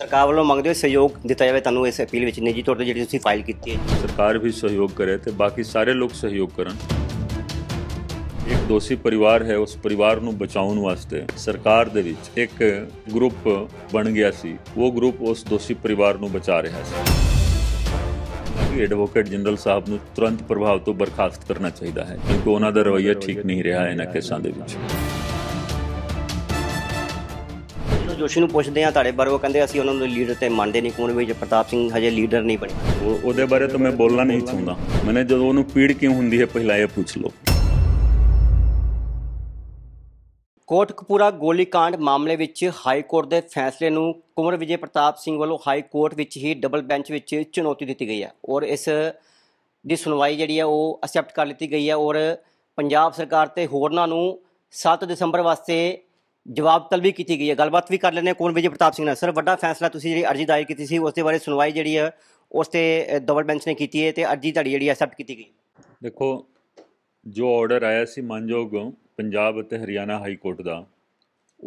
ਸਰਕਾਰ ਵੱਲੋਂ ਮੰਗਦੇ ਹੋ ਸਹਿਯੋਗ ਦਿੱਤਾ ਜਾਵੇ ਤੁਹਾਨੂੰ ਇਸ ਅਪੀਲ ਵਿੱਚ ਨਿੱਜੀ ਤੌਰ ਤੇ ਜਿਹੜੀ ਤੁਸੀਂ ਫਾਈਲ ਕੀਤੀ ਹੈ ਸਰਕਾਰ ਵੀ ਸਹਿਯੋਗ ਕਰੇ ਤੇ ਬਾਕੀ ਸਾਰੇ ਲੋਕ ਸਹਿਯੋਗ ਕਰਨ ਇੱਕ ਦੋਸ਼ੀ ਪਰਿਵਾਰ ਹੈ ਉਸ ਪਰਿਵਾਰ ਨੂੰ ਬਚਾਉਣ ਵਾਸਤੇ ਸਰਕਾਰ ਦੇ ਵਿੱਚ ਇੱਕ ਗਰੁੱਪ ਬਣ ਗਿਆ ਸੀ ਉਹ ਗਰੁੱਪ ਉਸ ਦੋਸ਼ੀ ਪਰਿਵਾਰ ਨੂੰ ਬਚਾ ਰਿਹਾ ਸੀ ਐਡਵੋਕੇਟ ਜਨਰਲ ਸਾਹਿਬ ਨੂੰ ਤੁਰੰਤ ਪ੍ਰਭਾਵ ਤੋਂ ਬਰਖਾਸਤ ਕਰਨਾ ਚਾਹੀਦਾ ਹੈ ਕਿਉਂਕਿ ਉਹਨਾਂ ਦਾ ਰਵਈਆ ਠੀਕ ਨਹੀਂ ਰਿਹਾ ਇਹਨਾਂ ਕੇਸਾਂ ਦੇ ਵਿੱਚ ਜੋਸ਼ੀ ਨੂੰ ਪੁੱਛਦੇ ਆ ਤੁਹਾਡੇ ਬਾਰੇ ਉਹ ਕਹਿੰਦੇ ਅਸੀਂ ਉਹਨਾਂ ਨੂੰ ਲੀਡਰ ਤੇ ਮੰਨਦੇ ਨਹੀਂ ਵੀ ਜੇ ਪ੍ਰਤਾਪ ਸਿੰਘ ਹਜੇ ਲੀਡਰ ਨਹੀਂ ਬਣੇ ਉਹਦੇ ਬਾਰੇ ਤਾਂ ਮੈਂ ਬੋਲਣਾ ਨਹੀਂ ਚਾਹੁੰਦਾ ਮੈਨੇ ਜਦੋਂ ਉਹਨੂੰ ਪੀੜ ਕਿਉਂ ਹੁੰਦੀ ਹੈ ਪਹਿਲਾਂ ਇਹ ਪੁੱਛ ਲਓ ਕੋਟਕਪੂਰਾ ਗੋਲੀकांड ਮਾਮਲੇ ਵਿੱਚ ਹਾਈ ਕੋਰਟ ਦੇ ਫੈਸਲੇ ਨੂੰ ਕੁਮਰ ਵਿਜੇ ਪ੍ਰਤਾਪ ਸਿੰਘ ਵੱਲੋਂ ਹਾਈ ਕੋਰਟ ਵਿੱਚ ਹੀ ਡਬਲ ਬੈਂਚ ਵਿੱਚ ਚੁਣੌਤੀ ਦਿੱਤੀ ਗਈ ਹੈ ਔਰ ਇਸ ਦੀ ਸੁਣਵਾਈ ਜਿਹੜੀ ਹੈ ਉਹ ਅਸੈਪਟ ਕਰ ਲਈ ਗਈ ਹੈ ਔਰ ਪੰਜਾਬ ਸਰਕਾਰ ਤੇ ਹੋਰਨਾਂ ਨੂੰ 7 ਦਸੰਬਰ ਵਾਸਤੇ ਜਵਾਬ ਤਲਬੀ ਕੀਤੀ ਗਈ ਹੈ ਗੱਲਬਾਤ ਵੀ ਕਰ ਲੈਣੇ ਕੋਣ ਵਿਜੇ ਪ੍ਰਤਾਪ ਸਿੰਘ ਨਾਲ ਸਰ ਵੱਡਾ ਫੈਸਲਾ ਤੁਸੀਂ ਜਿਹੜੀ ਅਰਜੀ ਦਾਇਰ ਕੀਤੀ ਸੀ ਉਸ ਦੇ ਬਾਰੇ ਸੁਣਵਾਈ ਜਿਹੜੀ ਹੈ ਉਸ ਤੇ ਦਵਲ ਬੈਂਚ ਨੇ ਕੀਤੀ ਹੈ ਤੇ ਅਰਜੀ ਤੁਹਾਡੀ ਜਿਹੜੀ ਐਕਸੈਪਟ ਕੀਤੀ ਗਈ ਦੇਖੋ ਜੋ ਆਰਡਰ ਆਇਆ ਸੀ ਮਾਨਯੋਗ ਪੰਜਾਬ ਅਤੇ ਹਰਿਆਣਾ ਹਾਈ ਕੋਰਟ ਦਾ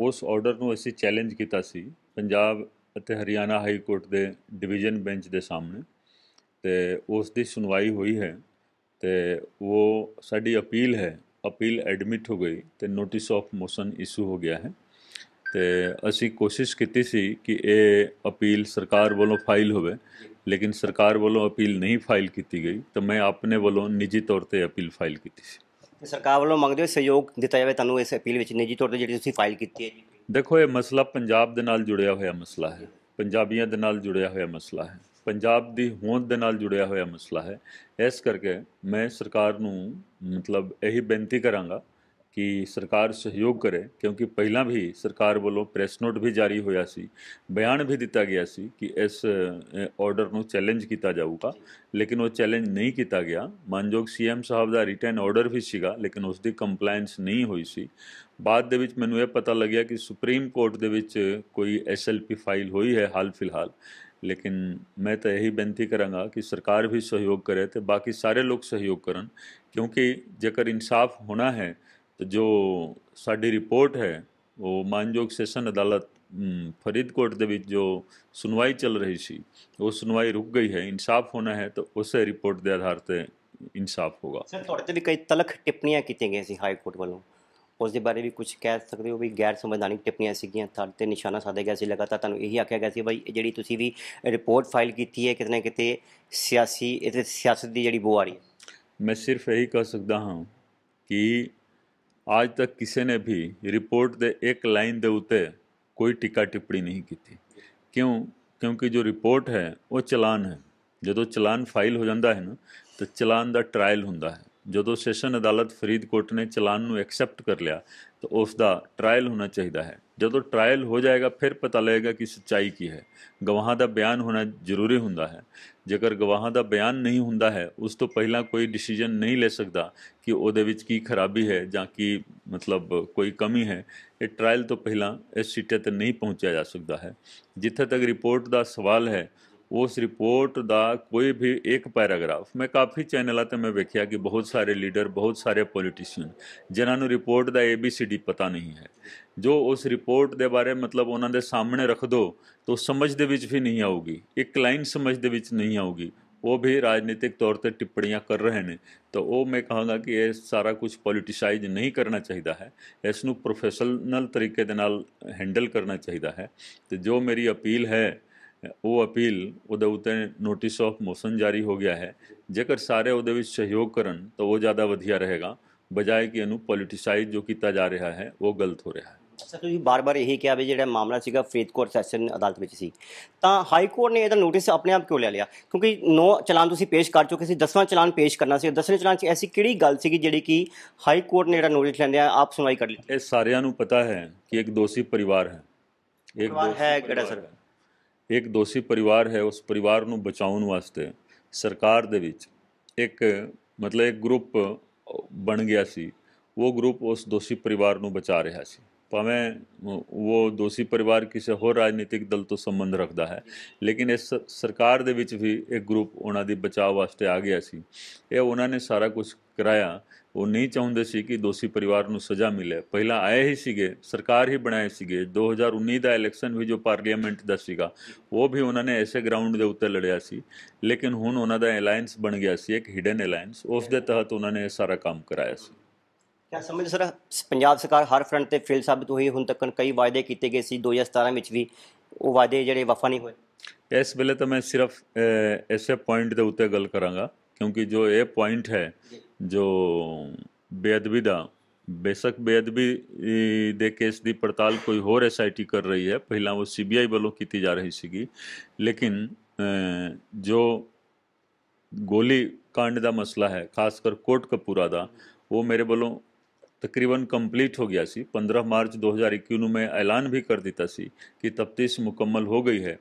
ਉਸ ਆਰਡਰ ਨੂੰ ਅਸੀਂ ਚੈਲੰਜ ਕੀਤਾ ਸੀ ਪੰਜਾਬ ਅਤੇ ਹਰਿਆਣਾ ਹਾਈ ਕੋਰਟ ਦੇ ਡਿਵੀਜ਼ਨ ਬੈਂਚ ਦੇ ਸਾਹਮਣੇ ਤੇ ਉਸ ਦੀ ਸੁਣਵਾਈ ਹੋਈ ਹੈ ਤੇ ਉਹ ਸਾਡੀ ਅਪੀਲ ਹੈ ਅਪੀਲ ਐਡਮਿਟ ਹੋ ਗਈ ਤੇ ਨੋਟਿਸ ਆਫ ਮੋਸ਼ਨ ਇਸ਼ੂ ਹੋ ਗਿਆ ਹੈ ਤੇ ਅਸੀਂ ਕੋਸ਼ਿਸ਼ ਕੀਤੀ ਸੀ ਕਿ ਇਹ ਅਪੀਲ ਸਰਕਾਰ ਵੱਲੋਂ ਫਾਈਲ ਹੋਵੇ ਲੇਕਿਨ ਸਰਕਾਰ ਵੱਲੋਂ ਅਪੀਲ ਨਹੀਂ ਫਾਈਲ ਕੀਤੀ ਗਈ ਤਾਂ ਮੈਂ ਆਪਣੇ ਵੱਲੋਂ ਨਿੱਜੀ ਤੌਰ ਤੇ ਅਪੀਲ ਫਾਈਲ ਕੀਤੀ ਸੀ ਤੇ ਸਰਕਾਰ ਵੱਲੋਂ ਮੰਗਦੇ ਹੋ ਸਹਿਯੋਗ ਦਿੱਤਾ ਜਾਵੇ ਤੁਹਾਨੂੰ ਇਸ ਅਪੀਲ ਵਿੱਚ ਨਿੱਜੀ ਤੌਰ ਤੇ ਜਿਹੜੀ ਤੁਸੀਂ ਫਾਈਲ ਕੀਤੀ ਹੈ ਜੀ ਦੇਖੋ ਇਹ ਮਸਲਾ ਪੰਜਾਬ ਦੇ ਨਾਲ ਜੁੜਿਆ ਹੋਇਆ ਮਸਲਾ ਹੈ ਪੰਜਾਬੀਆਂ ਦੇ ਨਾਲ ਜੁੜਿਆ ਹੋਇਆ ਮਸਲਾ ਹੈ ਪੰਜਾਬ ਦੀ ਹੋਂਦ ਦੇ ਨਾਲ ਜੁੜਿਆ ਹੋਇਆ ਮਸਲਾ ਹੈ ਇਸ ਕਰਕੇ ਮੈਂ ਸਰਕਾਰ ਨੂੰ ਮਤਲਬ ਇਹੀ ਬੇਨਤੀ ਕਰਾਂਗਾ ਕਿ ਸਰਕਾਰ ਸਹਿਯੋਗ ਕਰੇ ਕਿਉਂਕਿ ਪਹਿਲਾਂ ਵੀ ਸਰਕਾਰ ਵੱਲੋਂ ਪ੍ਰੈਸ ਨੋਟ ਵੀ ਜਾਰੀ ਹੋਇਆ ਸੀ ਬਿਆਨ ਵੀ ਦਿੱਤਾ ਗਿਆ ਸੀ ਕਿ ਇਸ ਆਰਡਰ ਨੂੰ ਚੈਲੰਜ ਕੀਤਾ ਜਾਊਗਾ ਲੇਕਿਨ ਉਹ ਚੈਲੰਜ ਨਹੀਂ ਕੀਤਾ ਗਿਆ ਮਾਨਯੋਗ ਸੀਐਮ ਸਾਹਿਬ ਦਾ ਰਿਟਨ ਆਰਡਰ ਵੀ ਸੀਗਾ ਲੇਕਿਨ ਉਸ ਦੀ ਕੰਪਲਾਈਂਸ ਨਹੀਂ ਹੋਈ ਸੀ ਬਾਅਦ ਦੇ ਵਿੱਚ ਮੈਨੂੰ ਇਹ ਪਤਾ ਲੱਗਿਆ ਕਿ ਸੁਪਰੀਮ ਕੋਰਟ ਦੇ ਵਿੱਚ ਕੋਈ ਐਸਐਲਪੀ ਫਾਈਲ ਹੋਈ ਹੈ ਹਾਲ ਫਿਲਹਾਲ लेकिन मैं तो यही बेनती कराँगा कि सरकार भी सहयोग करे तो बाकी सारे लोग सहयोग करन क्योंकि जेकर इंसाफ होना है तो जो साड़ी रिपोर्ट है वो मानजोग सेशन अदालत फरीदकोट के जो सुनवाई चल रही थी वो सुनवाई रुक गई है इंसाफ होना है तो उस रिपोर्ट के आधार पर इंसाफ होगा सर थोड़े भी कई तलख टिप्पणियां की गई हाई कोर्ट वालों ਉਸ ਦੇ ਬਾਰੇ ਵੀ ਕੁਝ ਕਹਿ ਸਕਦੇ ਹੋ ਵੀ ਗੈਰ ਸੰਵਿਧਾਨਿਕ ਟਿੱਪਣੀਆਂ ਸੀਗੀਆਂ ਤੁਹਾਡੇ ਤੇ ਨਿਸ਼ਾਨਾ ਸਾਧਿਆ ਗਿਆ ਸੀ ਲਗਾਤਾਰ ਤੁਹਾਨੂੰ ਇਹੀ ਆਖਿਆ ਗਿਆ ਸੀ ਭਾਈ ਜਿਹੜੀ ਤੁਸੀਂ ਵੀ ਰਿਪੋਰਟ ਫਾਈਲ ਕੀਤੀ ਹੈ ਕਿਤੇ ਨਾ ਕਿਤੇ ਸਿਆਸੀ ਇਹਦੇ ਸਿਆਸਤ ਦੀ ਜਿਹੜੀ ਬੋ ਆ ਰਹੀ ਮੈਂ ਸਿਰਫ ਇਹੀ ਕਹਿ ਸਕਦਾ ਹਾਂ ਕਿ ਅੱਜ ਤੱਕ ਕਿਸੇ ਨੇ ਵੀ ਰਿਪੋਰਟ ਦੇ ਇੱਕ ਲਾਈਨ ਦੇ ਉੱਤੇ ਕੋਈ ਟਿੱਕਾ ਟਿੱਪਣੀ ਨਹੀਂ ਕੀਤੀ ਕਿਉਂ ਕਿਉਂਕਿ ਜੋ ਰਿਪੋਰਟ ਹੈ ਉਹ ਚਲਾਨ ਹੈ ਜਦੋਂ ਚਲਾਨ ਫਾਈਲ ਹੋ ਜਾਂਦਾ ਹੈ ਨਾ ਤਾਂ ਚਲਾਨ ਦਾ ਟ੍ਰਾਇਲ ਹੁੰਦਾ ਹੈ ਜਦੋਂ ਸੈਸ਼ਨ ਅਦਾਲਤ ਫਰੀਦਕੋਟ ਨੇ ਚਲਾਨ ਨੂੰ ਐਕਸੈਪਟ ਕਰ ਲਿਆ ਤਾਂ ਉਸ ਦਾ ਟ੍ਰਾਇਲ ਹੋਣਾ ਚਾਹੀਦਾ ਹੈ ਜਦੋਂ ਟ੍ਰਾਇਲ ਹੋ ਜਾਏਗਾ ਫਿਰ ਪਤਾ ਲੱਗੇਗਾ ਕਿ ਸੱਚਾਈ ਕੀ ਹੈ ਗਵਾਹਾਂ ਦਾ ਬਿਆਨ ਹੋਣਾ ਜ਼ਰੂਰੀ ਹੁੰਦਾ ਹੈ ਜੇਕਰ ਗਵਾਹਾਂ ਦਾ ਬਿਆਨ ਨਹੀਂ ਹੁੰਦਾ ਹੈ ਉਸ ਤੋਂ ਪਹਿਲਾਂ ਕੋਈ ਡਿਸੀਜਨ ਨਹੀਂ ਲੈ ਸਕਦਾ ਕਿ ਉਹਦੇ ਵਿੱਚ ਕੀ ਖਰਾਬੀ ਹੈ ਜਾਂ ਕੀ ਮਤਲਬ ਕੋਈ ਕਮੀ ਹੈ ਇਹ ਟ੍ਰਾਇਲ ਤੋਂ ਪਹਿਲਾਂ ਇਸ ਸਿੱਟੇ ਤੇ ਨਹੀਂ ਪਹੁੰਚਿਆ ਜਾ ਸਕਦਾ ਹੈ ਜਿੱਥੇ ਤੱਕ ਰਿਪੋਰਟ ਦਾ ਸਵਾਲ ਹੈ ਉਸ ਰਿਪੋਰਟ ਦਾ ਕੋਈ ਵੀ ਇੱਕ ਪੈਰਾਗ੍ਰਾਫ ਮੈਂ ਕਾਫੀ ਚੈਨਲਾਂ ਤੇ ਮੈਂ ਵੇਖਿਆ ਕਿ ਬਹੁਤ ਸਾਰੇ ਲੀਡਰ ਬਹੁਤ ਸਾਰੇ ਪੋਲੀਟੀਸ਼ੀਅਨ ਜਿਨ੍ਹਾਂ ਨੂੰ ਰਿਪੋਰਟ ਦਾ ABCD ਪਤਾ ਨਹੀਂ ਹੈ ਜੋ ਉਸ ਰਿਪੋਰਟ ਦੇ ਬਾਰੇ ਮਤਲਬ ਉਹਨਾਂ ਦੇ ਸਾਹਮਣੇ ਰੱਖ ਦੋ ਤਾਂ ਸਮਝ ਦੇ ਵਿੱਚ ਵੀ ਨਹੀਂ ਆਊਗੀ ਇੱਕ ਲਾਈਨ ਸਮਝ ਦੇ ਵਿੱਚ ਨਹੀਂ ਆਊਗੀ ਉਹ ਵੀ ਰਾਜਨੀਤਿਕ ਤੌਰ ਤੇ ਟਿੱਪਣੀਆਂ ਕਰ ਰਹੇ ਨੇ ਤਾਂ ਉਹ ਮੈਂ ਕਹਾਂਗਾ ਕਿ ਇਹ ਸਾਰਾ ਕੁਝ ਪੋਲਿਟਿਸਾਈਜ਼ ਨਹੀਂ ਕਰਨਾ ਚਾਹੀਦਾ ਹੈ ਇਸ ਨੂੰ ਪ੍ਰੋਫੈਸ਼ਨਲ ਤਰੀਕੇ ਦੇ ਨਾਲ ਹੈਂਡਲ ਕਰਨਾ ਚਾਹੀਦਾ ਹੈ ਤੇ ਜੋ ਮੇਰੀ ਅਪੀਲ ਹੈ ਉਹ ਅਪੀਲ ਉਹਦੇ ਉਤੇ ਨੋਟਿਸ ਆਫ ਮੋਸ਼ਨ ਜਾਰੀ ਹੋ ਗਿਆ ਹੈ ਜੇਕਰ ਸਾਰੇ ਉਹਦੇ ਵਿੱਚ ਸਹਿਯੋਗ ਕਰਨ ਤਾਂ ਉਹ ਜ਼ਿਆਦਾ ਵਧੀਆ ਰਹੇਗਾ ਬਜਾਏ ਕਿ ਇਹਨੂੰ ਪੋਲਿਟਿਸਾਈਜ਼ ਜੋ ਕੀਤਾ ਜਾ ਰਿਹਾ ਹੈ ਉਹ ਗਲਤ ਹੋ ਰਿਹਾ ਹੈ ਸਰ ਤੁਸੀਂ ਬਾਰ-ਬਾਰ ਇਹੀ ਕਿਹਾ ਵੀ ਜਿਹੜਾ ਮਾਮਲਾ ਸੀਗਾ ਫਰੀਦਕੋਟ ਸੈਸ਼ਨ ਅਦਾਲਤ ਵਿੱਚ ਸੀ ਤਾਂ ਹਾਈ ਕੋਰਟ ਨੇ ਇਹਦਾ ਨੋਟਿਸ ਆਪਣੇ ਆਪ ਕਿਉਂ ਲੈ ਲਿਆ ਕਿਉਂਕਿ ਨੋ ਚਲਾਨ ਤੁਸੀਂ ਪੇਸ਼ ਕਰ ਚੁੱਕੇ ਸੀ 10ਵਾਂ ਚਲਾਨ ਪੇਸ਼ ਕਰਨਾ ਸੀ 10ਵੇਂ ਚਲਾਨ 'ਚ ਐਸੀ ਕਿਹੜੀ ਗੱਲ ਸੀਗੀ ਜਿਹੜੀ ਕਿ ਹਾਈ ਕੋਰਟ ਨੇ ਜਿਹੜਾ ਨੋਟਿਸ ਲੈਂਦੇ ਆ ਆਪ ਸੁਣਵਾਈ ਕਰ ਲਈ ਇਹ ਸਾਰਿਆਂ ਨੂੰ ਪਤਾ ਹੈ ਕਿ ਇੱਕ ਦੋਸ਼ੀ ਪਰਿਵਾਰ ਹੈ ਇੱਕ ਦੋਸ਼ੀ ਹੈ ਕਿਹੜਾ ਸਰ ਇੱਕ ਦੋਸ਼ੀ ਪਰਿਵਾਰ ਹੈ ਉਸ ਪਰਿਵਾਰ ਨੂੰ ਬਚਾਉਣ ਵਾਸਤੇ ਸਰਕਾਰ ਦੇ ਵਿੱਚ ਇੱਕ ਮਤਲਬ ਇੱਕ ਗਰੁੱਪ ਬਣ ਗਿਆ ਸੀ ਉਹ ਗਰੁੱਪ ਉਸ ਦੋਸ਼ੀ ਪਰਿਵਾਰ ਨੂੰ ਬਚਾ ਰਿਹਾ ਸੀ ਭਾਵੇਂ ਉਹ ਦੋਸ਼ੀ ਪਰਿਵਾਰ ਕਿਸੇ ਹੋਰ ਰਾਜਨੀਤਿਕ ਦਲ ਤੋਂ ਸੰਬੰਧ ਰੱਖਦਾ ਹੈ ਲੇਕਿਨ ਇਸ ਸਰਕਾਰ ਦੇ ਵਿੱਚ ਵੀ ਇੱਕ ਗਰੁੱਪ ਉਹਨਾਂ ਦੀ ਬਚਾਅ ਵਾਸਤੇ ਆ ਗਿਆ ਸੀ ਇਹ ਉਹਨਾਂ ਨੇ ਸਾਰਾ ਕੁਝ ਕਰਾਇਆ ਉਹ ਨਹੀਂ ਚਾਹੁੰਦੇ ਸੀ ਕਿ ਦੋਸ਼ੀ ਪਰਿਵਾਰ ਨੂੰ ਸਜ਼ਾ ਮਿਲੇ ਪਹਿਲਾਂ ਆਏ ਹੀ ਸੀਗੇ ਸਰਕਾਰ ਹੀ ਬਣਾਏ ਸੀਗੇ 2019 ਦਾ ਇਲੈਕਸ਼ਨ ਵੀ ਜੋ ਪਾਰਲੀਮੈਂਟ ਦਾ ਸੀਗਾ ਉਹ ਵੀ ਉਹਨਾਂ ਨੇ ਐਸੇ ਗਰਾਊਂਡ ਦੇ ਉੱਤੇ ਲੜਿਆ ਸੀ ਲੇਕਿਨ ਹੁਣ ਉਹਨਾਂ ਦਾ ਅਲਾਈਅੰਸ ਬਣ ਗਿਆ ਸੀ ਇੱਕ ਹਿਡਨ ਅਲਾਈਅੰਸ ਉਸ ਦੇ ਤਹਿਤ ਉਹਨਾਂ ਨੇ ਸਾਰਾ ਕੰਮ ਕਰਾਇਆ ਸੀ ਕਿਆ ਸਮਝ ਸਰ ਪੰਜਾਬ ਸਰਕਾਰ ਹਰ ਫਰੰਟ ਤੇ ਫੇਲ ਸਾਬਤ ਹੋਈ ਹੁਣ ਤੱਕ ਕਈ ਵਾਅਦੇ ਕੀਤੇ ਗਏ ਸੀ 2017 ਵਿੱਚ ਵੀ ਉਹ ਵਾਅਦੇ ਜਿਹੜੇ ਵਫਾ ਨਹੀਂ ਹੋਏ ਇਸ ਵੇਲੇ ਤਾਂ ਮੈਂ ਸਿਰਫ ਐਸੇ ਪੁਆਇੰਟ ਦੇ ਉੱਤੇ ਗੱਲ ਕਰਾਂਗਾ ਕਿਉਂਕਿ ਜੋ ਇਹ ਪੁਆਇੰਟ ਹੈ जो बेअदबी था बेशक बेअदबी दे केस की पड़ताल कोई होर एस आई टी कर रही है पहला वो सी बी आई वालों की जा रही थी लेकिन जो गोली कांड का मसला है खासकर कोट कपूरा का वो मेरे वालों तकरीबन कंप्लीट हो गया सी पंद्रह मार्च दो हज़ार इक्की मैं ऐलान भी कर दिता सी कि तफ्तीश मुकम्मल हो गई है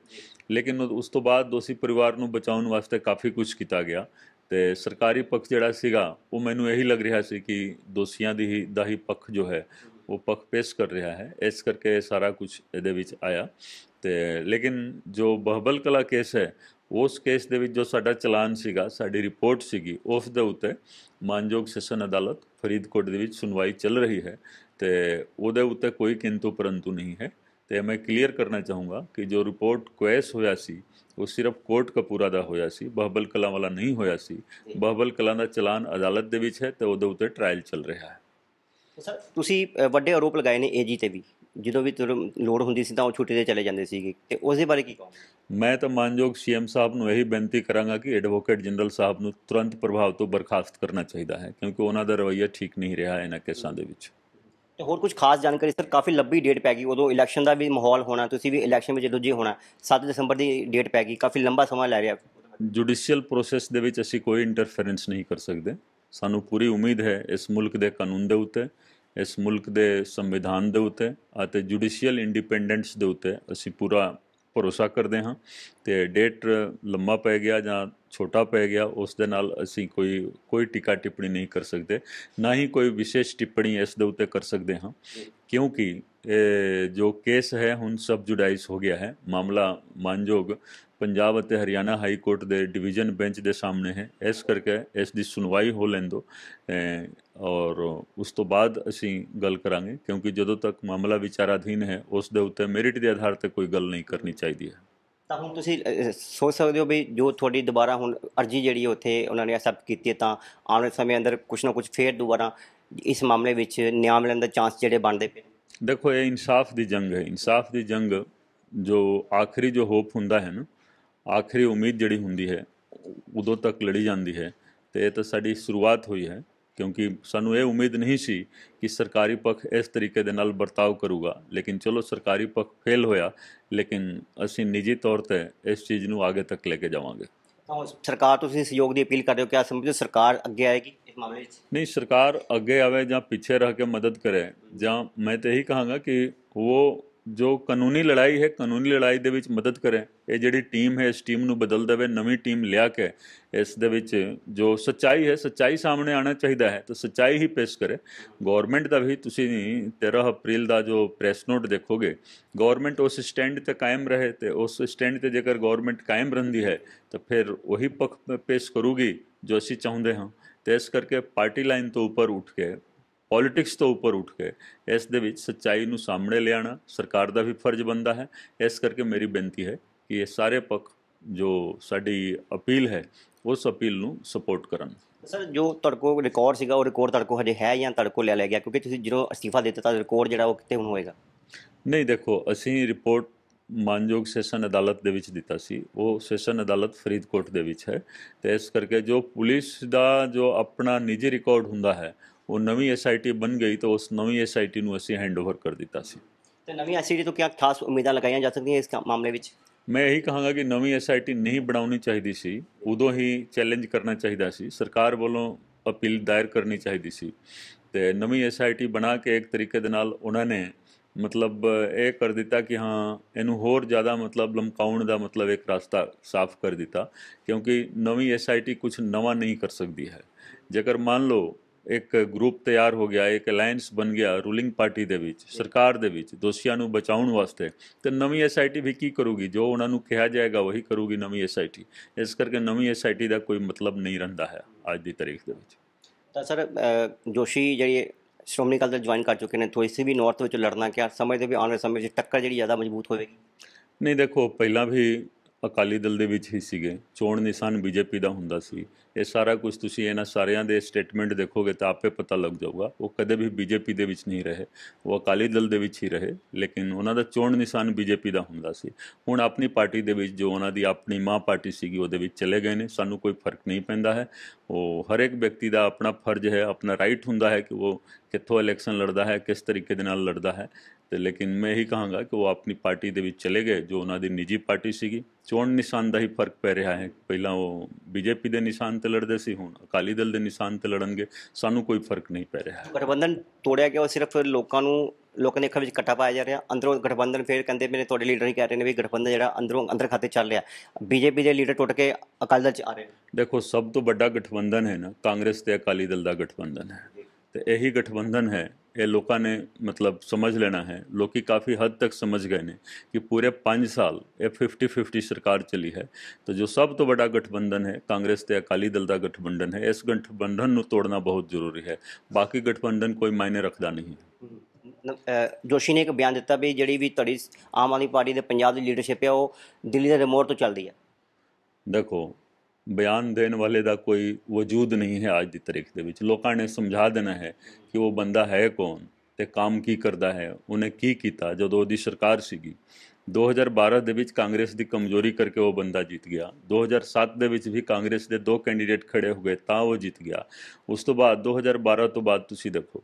लेकिन उस तो बाद दोषी परिवार को बचाने वास्ते काफ़ी कुछ किया गया ਤੇ ਸਰਕਾਰੀ ਪੱਖ ਜਿਹੜਾ ਸੀਗਾ ਉਹ ਮੈਨੂੰ ਇਹੀ ਲੱਗ ਰਿਹਾ ਸੀ ਕਿ ਦੋਸ਼ੀਆਂ ਦੀ ਹੀ ਦਾਹੀ ਪੱਖ ਜੋ ਹੈ ਉਹ ਪੱਖ ਪੇਸ਼ ਕਰ ਰਿਹਾ ਹੈ ਇਸ ਕਰਕੇ ਸਾਰਾ ਕੁਝ ਇਹਦੇ ਵਿੱਚ ਆਇਆ ਤੇ ਲੇਕਿਨ ਜੋ ਬਹਬਲ ਕਲਾ ਕੇਸ ਹੈ ਉਸ ਕੇਸ ਦੇ ਵਿੱਚ ਜੋ ਸਾਡਾ ਚਲਾਨ ਸੀਗਾ ਸਾਡੀ ਰਿਪੋਰਟ ਸੀਗੀ ਉਸ ਦੇ ਉੱਤੇ ਮਾਨਯੋਗ ਸੈਸ਼ਨ ਅਦਾਲਤ ਫਰੀਦਕੋਟ ਦੇ ਵਿੱਚ ਸੁਣਵਾਈ ਚੱਲ ਰਹੀ ਹੈ ਤੇ ਉਹਦੇ ਉੱਤੇ ਕੋਈ ਕਿੰਤੂ ਪਰੰਤੂ ਨਹੀਂ ਹੈ ਤੇ ਮੈਂ ਕਲੀਅਰ ਕਰਨਾ ਚਾਹੂੰਗਾ ਕਿ ਜੋ ਰਿਪੋਰਟ ਕੁਐਸ ਹੋਇਆ ਸੀ ਉਹ ਸਿਰਫ ਕੋਰਟ ਕਪੂਰਾ ਦਾ ਹੋਇਆ ਸੀ ਬਹਬਲ ਕਲਾਂ ਵਾਲਾ ਨਹੀਂ ਹੋਇਆ ਸੀ ਬਹਬਲ ਕਲਾਂ ਦਾ ਚਲਾਨ ਅਦਾਲਤ ਦੇ ਵਿੱਚ ਹੈ ਤੇ ਉਹਦੇ ਉੱਤੇ ਟ੍ਰਾਇਲ ਚੱਲ ਰਿਹਾ ਹੈ ਸਰ ਤੁਸੀਂ ਵੱਡੇ ਆਰੋਪ ਲਗਾਏ ਨੇ ਏਜੀ ਤੇ ਵੀ ਜਦੋਂ ਵੀ ਲੋੜ ਹੁੰਦੀ ਸੀ ਤਾਂ ਉਹ ਛੁੱਟੀ ਤੇ ਚਲੇ ਜਾਂਦੇ ਸੀਗੇ ਤੇ ਉਸ ਦੇ ਬਾਰੇ ਕੀ ਕਹੋ ਮੈਂ ਤਾਂ ਮਾਨਯੋਗ ਸੀਐਮ ਸਾਹਿਬ ਨੂੰ ਇਹੀ ਬੇਨਤੀ ਕਰਾਂਗਾ ਕਿ ਐਡਵੋਕੇਟ ਜਨਰਲ ਸਾਹਿਬ ਨੂੰ ਤੁਰੰਤ ਪ੍ਰਭਾਵ ਤੋਂ ਬਰਖਾਸਤ ਕਰਨਾ ਚਾਹੀਦਾ ਹੈ ਕਿਉਂਕਿ ਉਹਨਾਂ ਦਾ ਰਵਈਆ ਠੀਕ ਨਹੀਂ ਰਿਹਾ ਇਹਨਾਂ ਕੇਸਾਂ ਦੇ ਵਿੱਚ ਤੇ ਹੋਰ ਕੁਝ ਖਾਸ ਜਾਣਕਾਰੀ ਸਰ ਕਾਫੀ ਲੰਬੀ ਡੇਟ ਪੈ ਗਈ ਉਦੋਂ ਇਲੈਕਸ਼ਨ ਦਾ ਵੀ ਮਾਹੌਲ ਹੋਣਾ ਤੁਸੀਂ ਵੀ ਇਲੈਕਸ਼ਨ ਵਿੱਚ ਰੁੱਝੇ ਹੋਣਾ 7 ਦਸੰਬਰ ਦੀ ਡੇਟ ਪੈ ਗਈ ਕਾਫੀ ਲੰਬਾ ਸਮਾਂ ਲੈ ਰਿਹਾ ਜੁਡੀਸ਼ੀਅਲ ਪ੍ਰੋਸੈਸ ਦੇ ਵਿੱਚ ਅਸੀਂ ਕੋਈ ਇੰਟਰਫੇਰੈਂਸ ਨਹੀਂ ਕਰ ਸਕਦੇ ਸਾਨੂੰ ਪੂਰੀ ਉਮੀਦ ਹੈ ਇਸ ਮੁਲਕ ਦੇ ਕਾਨੂੰਨ ਦੇ ਉੱਤੇ ਇਸ ਮੁਲਕ ਦੇ ਸੰਵਿਧਾਨ ਦੇ ਉੱਤੇ ਅਤੇ ਜੁਡੀਸ਼ੀਅਲ ਇੰਡੀਪੈਂਡੈਂਸ ਦੇ ਉੱਤੇ ਅਸੀਂ ਪੂਰਾ ਭਰੋਸਾ ਕਰਦੇ ਹਾਂ ਤੇ ਡੇਟ ਲੰਮਾ ਪੈ ਗਿਆ ਜਾਂ ਛੋਟਾ ਪੈ ਗਿਆ ਉਸ ਦੇ ਨਾਲ ਅਸੀਂ ਕੋਈ ਕੋਈ ਟਿਕਾ ਟਿੱਪਣੀ ਨਹੀਂ ਕਰ ਸਕਦੇ ਨਾ ਹੀ ਕੋਈ ਵਿਸ਼ੇਸ਼ ਟਿੱਪਣੀ ਇਸ ਦੇ ਉੱਤੇ ਕਰ ਸਕਦੇ ਹਾਂ ਕਿਉਂਕਿ ਜੋ ਕੇਸ ਹੈ ਹੁਣ ਸਬ ਜੁਡਾਈਸ ਹੋ ਗਿਆ ਹੈ ਮਾਮਲਾ ਮਾਨਯੋਗ ਪੰਜਾਬ ਅਤੇ ਹਰਿਆਣਾ ਹਾਈ ਕੋਰਟ ਦੇ ਡਿਵੀਜ਼ਨ ਬੈਂਚ ਦੇ ਸਾਹਮਣੇ ਹੈ ਇਸ ਕਰਕੇ ਇਸ ਦੀ ਸੁਣਵਾਈ ਹੋ ਲੈਂਦੋ ਔਰ ਉਸ ਤੋਂ ਬਾਅਦ ਅਸੀਂ ਗੱਲ ਕਰਾਂਗੇ ਕਿਉਂਕਿ ਜਦੋਂ ਤੱਕ ਮਾਮਲਾ ਵਿਚਾਰਾਧੀਨ ਹੈ ਉਸ ਦੇ ਉੱਤੇ ਮੈਰਿਟ ਦੇ ਆਧਾਰ ਤੇ ਕੋਈ ਗੱਲ ਨਹੀਂ ਕਰਨੀ ਚਾਹੀਦੀ ਹੈ ਤਾਂ ਹੁਣ ਤੁਸੀਂ ਸੋਚ ਸਕਦੇ ਹੋ ਵੀ ਜੋ ਤੁਹਾਡੀ ਦੁਬਾਰਾ ਹੁਣ ਅਰਜੀ ਜਿਹੜੀ ਉੱਥੇ ਉਹਨਾਂ ਨੇ ਅਸੈਪਟ ਕੀਤੀ ਹੈ ਤਾਂ ਆਉਣ ਵਾਲੇ ਸਮੇਂ ਅੰਦਰ ਕੁਝ ਨਾ ਕੁਝ ਫੇਰ ਦੁਬਾਰਾ ਇਸ ਮਾਮਲੇ ਵਿੱਚ ਨਿਆਂ ਮਿਲਣ ਦਾ ਚਾਂਸ ਜਿਹੜੇ ਬਣਦੇ ਪਏ ਦੇਖੋ ਇਹ ਇਨਸਾਫ ਦੀ ਜੰਗ ਹੈ ਇਨਸਾਫ ਦੀ ਜੰਗ ਜੋ ਆਖਰੀ ਜੋ ਹੋਪ ਹੁੰਦਾ ਹੈ ਨਾ ਆਖਰੀ ਉਮੀਦ ਜਿਹੜੀ ਹੁੰਦੀ ਹੈ ਉਦੋਂ ਤੱਕ ਲੜੀ ਜਾਂਦੀ ਹੈ ਤੇ ਇਹ ਤਾਂ ਸਾਡੀ ਸ਼ੁਰੂਆਤ ਹੋਈ ਹੈ ਕਿਉਂਕਿ ਸਾਨੂੰ ਇਹ ਉਮੀਦ ਨਹੀਂ ਸੀ ਕਿ ਸਰਕਾਰੀ ਪੱਖ ਇਸ ਤਰੀਕੇ ਦੇ ਨਾਲ ਵਰਤਾਓ ਕਰੂਗਾ ਲੇਕਿਨ ਚਲੋ ਸਰਕਾਰੀ ਪੱਖ ਫੇਲ ਹੋਇਆ ਲੇਕਿਨ ਅਸੀਂ ਨਿੱਜੀ ਤੌਰ ਤੇ ਇਸ ਚੀਜ਼ ਨੂੰ ਅੱਗੇ ਤੱਕ ਲੈ ਕੇ ਜਾਵਾਂਗੇ ਸਰਕਾਰ ਤੁਸੀਂ ਸਹਿਯੋਗ ਦੀ ਅਪੀਲ ਕਰ ਰਹੇ ਹੋ ਕਿ ਆ ਸਮਝੋ ਸਰਕਾਰ ਅੱਗੇ ਆਏਗੀ ਇਸ ਮਾਮਲੇ ਵਿੱਚ ਨਹੀਂ ਸਰਕਾਰ ਅੱਗੇ ਆਵੇ ਜਾਂ ਪਿੱਛੇ ਰਹਿ ਕੇ ਮਦਦ ਕਰੇ ਜਾਂ ਮੈਂ ਤੇ ਹੀ ਕਹਾਂਗਾ ਕਿ ਉਹ ਜੋ ਕਾਨੂੰਨੀ ਲੜਾਈ ਹੈ ਕਾਨੂੰਨੀ ਲੜਾਈ ਦੇ ਵਿੱਚ ਮਦਦ ਕਰੇ ਇਹ ਜਿਹੜੀ ਟੀਮ ਹੈ ਇਸ ਟੀਮ ਨੂੰ ਬਦਲ ਦੇਵੇ ਨਵੀਂ ਟੀਮ ਲਿਆ ਕੇ ਇਸ ਦੇ ਵਿੱਚ ਜੋ ਸਚਾਈ ਹੈ ਸਚਾਈ ਸਾਹਮਣੇ ਆਣਾ ਚਾਹੀਦਾ ਹੈ ਤਾਂ ਸਚਾਈ ਹੀ ਪੇਸ਼ ਕਰੇ ਗਵਰਨਮੈਂਟ ਦਾ ਵੀ ਤੁਸੀਂ 13 ਅਪ੍ਰੈਲ ਦਾ ਜੋ ਪ੍ਰੈਸ ਨੋਟ ਦੇਖੋਗੇ ਗਵਰਨਮੈਂਟ ਉਸ ਸਟੈਂਡ ਤੇ ਕਾਇਮ ਰਹੇ ਤੇ ਉਸ ਸਟੈਂਡ ਤੇ ਜੇਕਰ ਗਵਰਨਮੈਂਟ ਕਾਇਮ ਰਹਿੰਦੀ ਹੈ ਤਾਂ ਫਿਰ ਉਹੀ ਪੱਖ ਪੇਸ਼ ਕਰੂਗੀ ਜੋ ਅਸੀਂ ਚਾਹੁੰਦੇ ਹਾਂ ਤੇ ਇਸ ਕਰਕੇ ਪਾਰਟੀ ਲਾਈਨ ਤੋਂ ਉੱਪਰ ਉੱਠ ਕੇ ਪੋਲਿਟਿਕਸ ਤੋਂ ਉੱਪਰ ਉੱਠ ਕੇ ਇਸ ਦੇ ਵਿੱਚ ਸੱਚਾਈ ਨੂੰ ਸਾਹਮਣੇ ਲਿਆਣਾ ਸਰਕਾਰ ਦਾ ਵੀ ਫਰਜ਼ ਬੰਦਾ ਹੈ ਇਸ ਕਰਕੇ ਮੇਰੀ ਬੇਨਤੀ ਹੈ ਕਿ ਇਹ ਸਾਰੇ ਪੱਖ ਜੋ ਸਾਡੀ ਅਪੀਲ ਹੈ ਉਸ ਅਪੀਲ ਨੂੰ ਸਪੋਰਟ ਕਰਨ ਸਰ ਜੋ ਤੜਕੋ ਰਿਕਾਰਡ ਸੀਗਾ ਉਹ ਰਿਕਾਰਡ ਤੜਕੋ ਹਜੇ ਹੈ ਜਾਂ ਤੜਕੋ ਲੈ ਲਿਆ ਗਿਆ ਕਿਉਂਕਿ ਤੁਸੀਂ ਜਦੋਂ ਅਸਤੀਫਾ ਦਿੱਤਾ ਤਾਂ ਰਿਕਾਰਡ ਜਿਹੜਾ ਉਹ ਕਿਤੇ ਹੁਣ ਹੋਏਗਾ ਨਹੀਂ ਦੇਖੋ ਅਸੀਂ ਰਿਪੋਰਟ ਮਾਨਯੋਗ ਸੈਸ਼ਨ ਅਦਾਲਤ ਦੇ ਵਿੱਚ ਦਿੱਤਾ ਸੀ ਉਹ ਸੈਸ਼ਨ ਅਦਾਲਤ ਫਰੀਦਕੋਟ ਦੇ ਵਿੱਚ ਹੈ ਤੇ ਇਸ ਕਰਕੇ ਜੋ ਪੁਲਿਸ ਦਾ ਜੋ ਆਪਣਾ ਨਿੱਜੀ ਰਿਕਾਰਡ ਹੁੰਦਾ ਹੈ ਉਹ ਨਵੀਂ ਐਸਆਈਟੀ ਬਣ ਗਈ ਤਾਂ ਉਸ ਨਵੀਂ ਐਸਆਈਟੀ ਨੂੰ ਅਸੀਂ ਹੈਂਡਓਵਰ ਕਰ ਦਿੱਤਾ ਸੀ ਤੇ ਨਵੀਂ ਐਸਆਈਟੀ ਤੋਂ ਕੀ ਖਾਸ ਉਮੀਦਾਂ ਲਗਾਈਆਂ ਜਾ ਸਕਦੀਆਂ ਇਸ ਮਾਮਲੇ ਵਿੱਚ ਮੈਂ ਇਹੀ ਕਹਾਂਗਾ ਕਿ ਨਵੀਂ ਐਸਆਈਟੀ ਨਹੀਂ ਬਣਾਉਣੀ ਚਾਹੀਦੀ ਸੀ ਉਦੋਂ ਹੀ ਚੈਲੰਜ ਕਰਨਾ ਚਾਹੀਦਾ ਸੀ ਸਰਕਾਰ ਵੱਲੋਂ ਅਪੀਲ ਦਾਇਰ ਕਰਨੀ ਚਾਹੀਦੀ ਸੀ ਤੇ ਨਵੀਂ ਐਸਆਈਟੀ ਬਣਾ ਕੇ ਇੱਕ ਤਰੀਕੇ ਦੇ ਨਾਲ ਉਹਨਾਂ ਨੇ ਮਤਲਬ ਇਹ ਕਰ ਦਿੱਤਾ ਕਿ ਹਾਂ ਇਹਨੂੰ ਹੋਰ ਜ਼ਿਆਦਾ ਮਤਲਬ ਲਮਕਾਉਣ ਦਾ ਮਤਲਬ ਇੱਕ ਰਸਤਾ ਸਾਫ਼ ਕਰ ਦਿੱਤਾ ਕਿਉਂਕਿ ਨਵੀਂ ਐਸਆਈਟੀ ਕੁਝ ਨਵਾਂ ਨਹੀਂ ਕਰ ਸਕਦੀ ਹੈ ਜੇਕਰ ਮੰਨ ਲਓ ਇੱਕ ਗਰੁੱਪ ਤਿਆਰ ਹੋ ਗਿਆ ਇੱਕ ਅਲਾਈਅੰਸ ਬਣ ਗਿਆ ਰੂਲਿੰਗ ਪਾਰਟੀ ਦੇ ਵਿੱਚ ਸਰਕਾਰ ਦੇ ਵਿੱਚ ਦੋਸ਼ੀਆਂ ਨੂੰ ਬਚਾਉਣ ਵਾਸਤੇ ਤੇ ਨਵੀਂ ਐਸਆਈਟੀ ਵੀ ਕੀ ਕਰੂਗੀ ਜੋ ਉਹਨਾਂ ਨੂੰ ਕਿਹਾ ਜਾਏਗਾ ਉਹੀ ਕਰੂਗੀ ਨਵੀਂ ਐਸਆਈਟੀ ਇਸ ਕਰਕੇ ਨਵੀਂ ਐਸਆਈਟੀ ਦਾ ਕੋਈ ਮਤਲਬ ਨਹੀਂ ਰਹਿੰਦਾ ਹੈ ਅੱਜ ਦੀ ਤਾਰੀਖ ਦੇ ਵਿੱਚ ਤਾਂ ਸਰ ਜੋਸ਼ੀ ਜਿਹੜੀ ਸ਼੍ਰੋਮਣੀ ਅਕਾਲੀ ਦਲ ਜੁਆਇਨ ਕਰ ਚੁੱਕੇ ਨੇ ਤੋਂ ਇਸੇ ਵੀ ਨਾਰਥ ਵਿੱਚ ਲੜਨਾ ਕਿਆ ਸਮਝਦੇ ਵੀ ਆਉਣ ਵਾਲੇ ਸਮੇਂ 'ਚ ਟੱਕਰ ਜਿਹੜੀ ਜ਼ਿਆਦਾ ਮਜ਼ਬੂਤ ਹੋਵੇਗੀ ਨਹੀਂ ਦੇਖੋ ਪਹਿਲਾਂ ਵੀ ਅਕਾਲੀ ਦਲ ਦੇ ਵਿੱਚ ਹੀ ਸੀਗੇ ਚੋਣ ਨਿਸ਼ਾਨ ਬੀਜੇਪੀ ਦਾ ਹੁੰਦਾ ਸੀ ਇਹ ਸਾਰਾ ਕੁਝ ਤੁਸੀਂ ਇਹਨਾਂ ਸਾਰਿਆਂ ਦੇ ਸਟੇਟਮੈਂਟ ਦੇਖੋਗੇ ਤਾਂ ਆਪੇ ਪਤਾ ਲੱਗ ਜਾਊਗਾ ਉਹ ਕਦੇ ਵੀ ਬੀਜੇਪੀ ਦੇ ਵਿੱਚ ਨਹੀਂ ਰਹੇ ਉਹ ਅਕਾਲੀ ਦਲ ਦੇ ਵਿੱਚ ਹੀ ਰਹੇ ਲੇਕਿਨ ਉਹਨਾਂ ਦਾ ਚੋਣ ਨਿਸ਼ਾਨ ਬੀਜੇਪੀ ਦਾ ਹੁੰਦਾ ਸੀ ਹੁਣ ਆਪਣੀ ਪਾਰਟੀ ਦੇ ਵਿੱਚ ਜੋ ਉਹਨਾਂ ਦੀ ਆਪਣੀ ਮਾਂ ਪਾਰਟੀ ਸੀਗੀ ਉਹਦੇ ਵਿੱਚ ਚਲੇ ਗਏ ਨੇ ਸਾਨੂੰ ਕੋਈ ਫਰਕ ਨਹੀਂ ਪੈਂਦਾ ਹੈ ਉਹ ਹਰ ਇੱਕ ਵਿਅਕਤੀ ਦਾ ਆਪਣਾ ਫਰਜ਼ ਹੈ ਆਪਣਾ ਰਾਈਟ ਹੁੰਦਾ ਹੈ ਕਿ ਉਹ ਕਿੱਥੋਂ ਇਲੈਕਸ਼ਨ ਲੜਦਾ ਹੈ ਕਿਸ ਤਰੀਕੇ ਦੇ ਨਾਲ ਲੜਦਾ ਹੈ ਤੇ ਲੇਕਿਨ ਮੈਂ ਇਹੀ ਕਹਾਂਗਾ ਕਿ ਉਹ ਆਪਣੀ ਪਾਰਟੀ ਦੇ ਵਿੱਚ ਚਲੇ ਗਏ ਜੋ ਉਹਨਾਂ ਦੀ ਨਿੱਜੀ ਪਾਰਟੀ ਸੀਗੀ ਚੋਣ ਨਿਸ਼ਾਨ ਦਾ ਹੀ ਫਰਕ ਪੈ ਰਿਹਾ ਹੈ ਪਹਿਲਾਂ ਉਹ ਬੀਜੇਪੀ ਦੇ ਨਿਸ਼ਾਨ ਤੇ ਲੜਦੇ ਸੀ ਹੁਣ ਅਕਾਲੀ ਦਲ ਦੇ ਨਿਸ਼ਾਨ ਤੇ ਲੜਨਗੇ ਸਾਨੂੰ ਕੋਈ ਫਰਕ ਨਹੀਂ ਪੈ ਰਿਹਾ ਗਠਬੰਧਨ ਤੋੜਿਆ ਗਿਆ ਸਿਰਫ ਲੋਕਾਂ ਨੂੰ ਲੋਕਾਂ ਦੇ ਅੱਖਾਂ ਵਿੱਚ ਕੱਟਾ ਪਾਇਆ ਜਾ ਰਿਹਾ ਅੰਦਰੋਂ ਗਠਬੰਧਨ ਫੇਰ ਕਹਿੰਦੇ ਮੇਰੇ ਤੁਹਾਡੇ ਲੀਡਰ ਹੀ ਕਹਿ ਰਹੇ ਨੇ ਵੀ ਗਠਬੰਧਨ ਜਿਹੜਾ ਅੰਦਰੋਂ ਅੰਦਰ ਖਾਤੇ ਚੱਲ ਰਿਹਾ ਬੀਜੇਪੀ ਦੇ ਲੀਡਰ ਟੁੱਟ ਕੇ ਅਕਾਲੀ ਦਲ ਚ ਆ ਰਹੇ ਨੇ ਦੇਖੋ ਸਭ ਤੋਂ ਵੱਡਾ ਗਠਬੰਧਨ ਹੈ ਨਾ ਕਾਂਗਰਸ ਤੇ ਅਕਾਲੀ ਦਲ ਦਾ ਗਠਬੰਧਨ ਹੈ ਤੇ ਇਹੀ ਗਠਬੰਧਨ ਹੈ ਇਹ ਲੋਕਾਂ ਨੇ ਮਤਲਬ ਸਮਝ ਲੈਣਾ ਹੈ ਲੋਕੀ ਕਾਫੀ ਹੱਦ ਤੱਕ ਸਮਝ ਗਏ ਨੇ ਕਿ ਪੂਰੇ 5 ਸਾਲ ਇਹ 50-50 ਸਰਕਾਰ ਚੱਲੀ ਹੈ ਤਾਂ ਜੋ ਸਭ ਤੋਂ ਵੱਡਾ ਗਠਬੰਧਨ ਹੈ ਕਾਂਗਰਸ ਤੇ ਅਕਾਲੀ ਦਲ ਦਾ ਗਠਬੰਧਨ ਹੈ ਇਸ ਗਠਬੰਧਨ ਨੂੰ ਤੋੜਨਾ ਬਹੁਤ ਜ਼ਰੂਰੀ ਹੈ ਬਾਕੀ ਗਠਬੰਧਨ ਕੋਈ ਮਾਇਨੇ ਰੱਖਦਾ ਨਹੀਂ ਜੋਸ਼ੀ ਨੇ ਇੱਕ ਬਿਆਨ ਦਿੱਤਾ ਵੀ ਜਿਹੜੀ ਵੀ ਤੜੀ ਆਮ ਆਦਮੀ ਪਾਰਟੀ ਦੇ ਪੰਜਾਬ ਦੀ ਲੀਡਰਸ਼ਿਪ ਹੈ ਉਹ ਦਿੱਲੀ ਦੇ ਰਿਮੋਟ ਤੋਂ ਚੱਲਦੀ ਹੈ ਦੇਖੋ ਬਿਆਨ ਦੇਣ ਵਾਲੇ ਦਾ ਕੋਈ ਵਜੂਦ ਨਹੀਂ ਹੈ ਅੱਜ ਦੀ ਤਰੀਕ ਦੇ ਵਿੱਚ ਲੋਕਾਂ ਨੇ ਸਮਝਾ ਦੇਣਾ ਹੈ ਕਿ ਉਹ ਬੰਦਾ ਹੈ ਕੌਣ ਤੇ ਕੰਮ ਕੀ ਕਰਦਾ ਹੈ ਉਹਨੇ ਕੀ ਕੀਤਾ ਜਦੋਂ ਉਹਦੀ ਸਰਕਾਰ ਸੀਗੀ 2012 ਦੇ ਵਿੱਚ ਕਾਂਗਰਸ ਦੀ ਕਮਜ਼ੋਰੀ ਕਰਕੇ ਉਹ ਬੰਦਾ ਜਿੱਤ ਗਿਆ 2007 ਦੇ ਵਿੱਚ ਵੀ ਕਾਂਗਰਸ ਦੇ ਦੋ ਕੈਂਡੀਡੇਟ ਖੜੇ ਹੋ ਗਏ ਤਾਂ ਉਹ ਜਿੱਤ ਗਿਆ ਉਸ ਤੋਂ ਬਾਅਦ 2012 ਤੋਂ ਬਾਅਦ ਤੁਸੀਂ ਦੇਖੋ